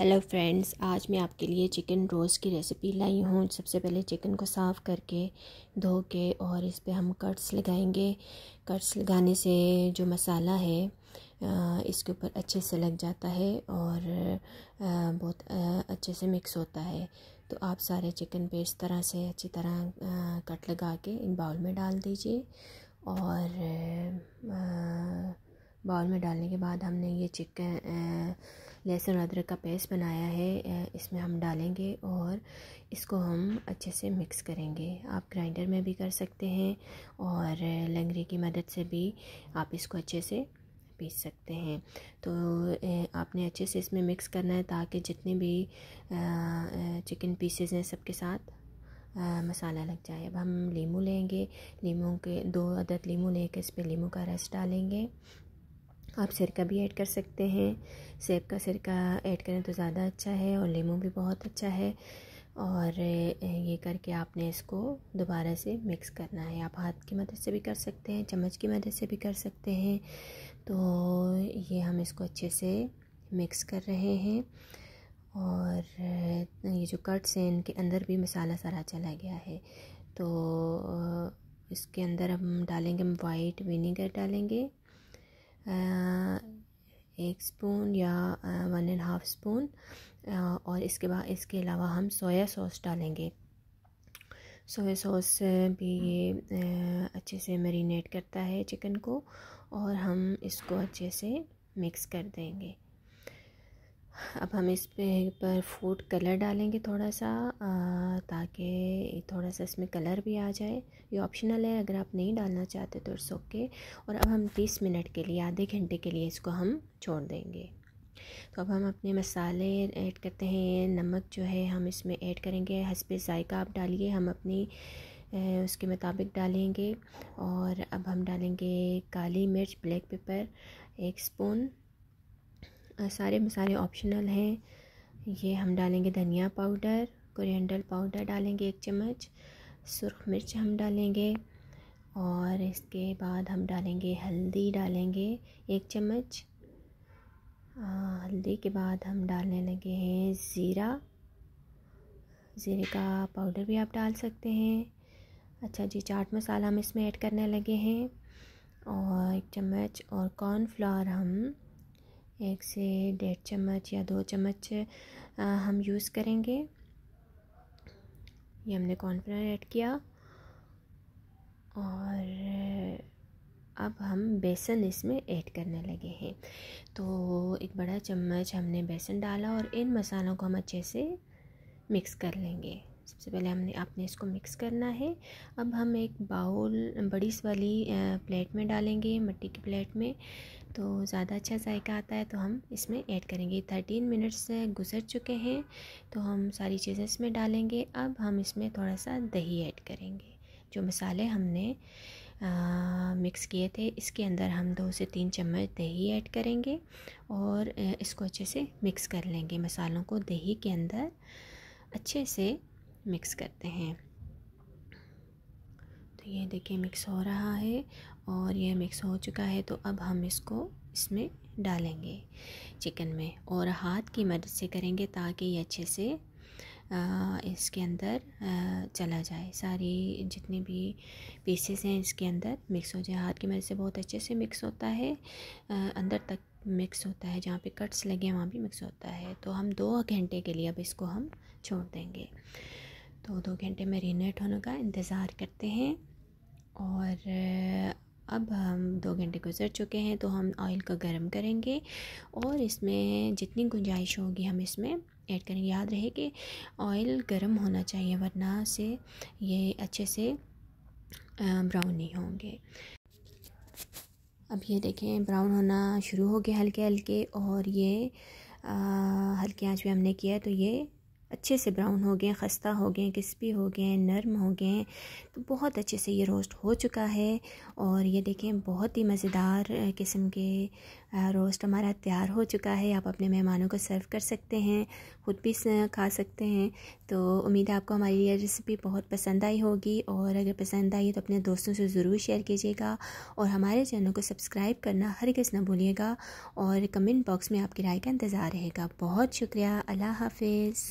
hello friends आज मैं आपके लिए चिकन रोस्ट की रेसिपी लाई हूँ सबसे पहले चिकन को साफ़ करके धो के और इस पर हम कट्स लगाएंगे कट्स लगाने से जो मसाला है इसके ऊपर अच्छे से लग जाता है और बहुत अच्छे से मिक्स होता है तो आप सारे चिकन पे इस तरह से अच्छी तरह कट लगा के इन बाउल में डाल दीजिए और बाउल में डालने के बाद हमने ये चिकन लहसुन अदरक का पेस्ट बनाया है इसमें हम डालेंगे और इसको हम अच्छे से मिक्स करेंगे आप ग्राइंडर में भी कर सकते हैं और लंगरी की मदद से भी आप इसको अच्छे से पीस सकते हैं तो आपने अच्छे से इसमें मिक्स करना है ताकि जितने भी चिकन पीसेस हैं सबके साथ आ, मसाला लग जाए अब हम लीमू लेंगे लीमू के दो अदद लीमू लेकर इस पर लीमू का रस डालेंगे आप सिरका भी ऐड कर सकते हैं सेब का सिरका ऐड करें तो ज़्यादा अच्छा है और लेमू भी बहुत अच्छा है और ये करके आपने इसको दोबारा से मिक्स करना है आप हाथ की मदद से भी कर सकते हैं चम्मच की मदद से भी कर सकते हैं तो ये हम इसको अच्छे से मिक्स कर रहे हैं और ये जो कट्स हैं इनके अंदर भी मसाला सारा चला गया है तो इसके अंदर हम डालेंगे हम वाइट विनीगर डालेंगे एक स्पून या वन एंड हाफ़ स्पून और इसके बाद इसके अलावा हम सोया सॉस डालेंगे सोया सॉस भी ये अच्छे से मैरिनेट करता है चिकन को और हम इसको अच्छे से मिक्स कर देंगे अब हम इस पे पर फूड कलर डालेंगे थोड़ा सा ताकि थोड़ा सा इसमें कलर भी आ जाए ये ऑप्शनल है अगर आप नहीं डालना चाहते तो इट्स ओके और अब हम तीस मिनट के लिए आधे घंटे के लिए इसको हम छोड़ देंगे तो अब हम अपने मसाले ऐड करते हैं नमक जो है हम इसमें ऐड करेंगे हंसपे जायका आप डालिए हम अपनी उसके मुताबिक डालेंगे और अब हम डालेंगे काली मिर्च ब्लैक पेपर एक स्पून सारे मसाले ऑप्शनल हैं ये हम डालेंगे धनिया पाउडर कोरिएंडर पाउडर डालेंगे एक चम्मच सुरख मिर्च हम डालेंगे और इसके बाद हम डालेंगे हल्दी डालेंगे एक चम्मच हल्दी के बाद हम डालने लगे हैं ज़ीरा ज़ीरे का पाउडर भी आप डाल सकते हैं अच्छा जी चाट मसाला हम इसमें ऐड करने लगे हैं और एक चम्मच और कॉर्नफ्लावर हम एक से डेढ़ चम्मच या दो चम्मच हम यूज़ करेंगे ये हमने कॉर्नफ्लावर ऐड किया और अब हम बेसन इसमें ऐड करने लगे हैं तो एक बड़ा चम्मच हमने बेसन डाला और इन मसालों को हम अच्छे से मिक्स कर लेंगे सबसे पहले हमने आपने इसको मिक्स करना है अब हम एक बाउल बड़ी वाली प्लेट में डालेंगे मिट्टी की प्लेट में तो ज़्यादा अच्छा जायका आता है तो हम इसमें ऐड करेंगे थर्टीन मिनट्स गुजर चुके हैं तो हम सारी चीज़ें इसमें डालेंगे अब हम इसमें थोड़ा सा दही ऐड करेंगे जो मसाले हमने आ, मिक्स किए थे इसके अंदर हम दो से तीन चम्मच दही ऐड करेंगे और इसको अच्छे से मिक्स कर लेंगे मसालों को दही के अंदर अच्छे से मिक्स करते हैं तो ये देखिए मिक्स हो रहा है और ये मिक्स हो चुका है तो अब हम इसको इसमें डालेंगे चिकन में और हाथ की मदद से करेंगे ताकि ये अच्छे से आ, इसके अंदर आ, चला जाए सारी जितने भी पीसेस हैं इसके अंदर मिक्स हो जाए हाथ की मदद से बहुत अच्छे से मिक्स होता है आ, अंदर तक मिक्स होता है जहाँ पे कट्स लगे हैं वहाँ भी मिक्स होता है तो हम दो घंटे के लिए अब इसको हम छोड़ देंगे तो दो घंटे मेरीनेट होने का इंतज़ार करते हैं और अब हम दो घंटे गुजर चुके हैं तो हम ऑयल को गर्म करेंगे और इसमें जितनी गुंजाइश होगी हम इसमें ऐड करेंगे याद रहे कि ऑयल गर्म होना चाहिए वरना से ये अच्छे से ब्राउन नहीं होंगे अब ये देखें ब्राउन होना शुरू हो गया हल्के हल्के और ये हल्के आँच पे हमने किया तो ये अच्छे से ब्राउन हो गए खस्ता हो गए क्रिस्पी हो गए नरम हो गए तो बहुत अच्छे से ये रोस्ट हो चुका है और ये देखें बहुत ही मज़ेदार किस्म के रोस्ट हमारा तैयार हो चुका है आप अपने मेहमानों को सर्व कर सकते हैं ख़ुद भी खा सकते हैं तो उम्मीद है आपको हमारी ये रेसिपी बहुत पसंद आई होगी और अगर पसंद आई तो अपने दोस्तों से ज़रूर शेयर कीजिएगा और हमारे चैनल को सब्सक्राइब करना हर किस ना भूलिएगा और कमेंट बॉक्स में आपकी राय का इंतज़ार रहेगा बहुत शुक्रिया अल्लाह हाफिज़